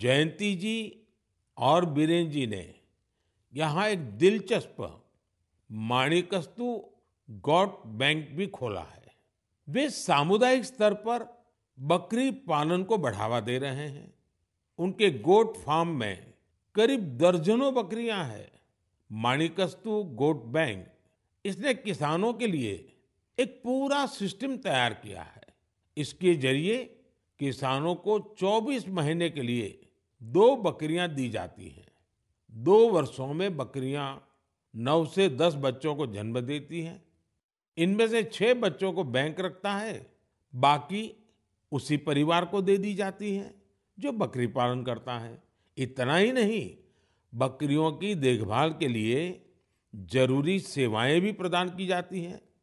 जयंती जी और बीरेन जी ने यहाँ एक दिलचस्प माणिकस्तु गॉट बैंक भी खोला है वे सामुदायिक स्तर पर बकरी पालन को बढ़ावा दे रहे हैं उनके गोट फार्म में करीब दर्जनों बकरियां हैं माणिकस्तु गोट बैंक इसने किसानों के लिए एक पूरा सिस्टम तैयार किया है इसके जरिए किसानों को 24 महीने के लिए दो बकरियां दी जाती हैं दो वर्षों में बकरियां नौ से दस बच्चों को जन्म देती हैं इनमें से छह बच्चों को बैंक रखता है बाकी उसी परिवार को दे दी जाती हैं जो बकरी पालन करता है इतना ही नहीं बकरियों की देखभाल के लिए जरूरी सेवाएं भी प्रदान की जाती हैं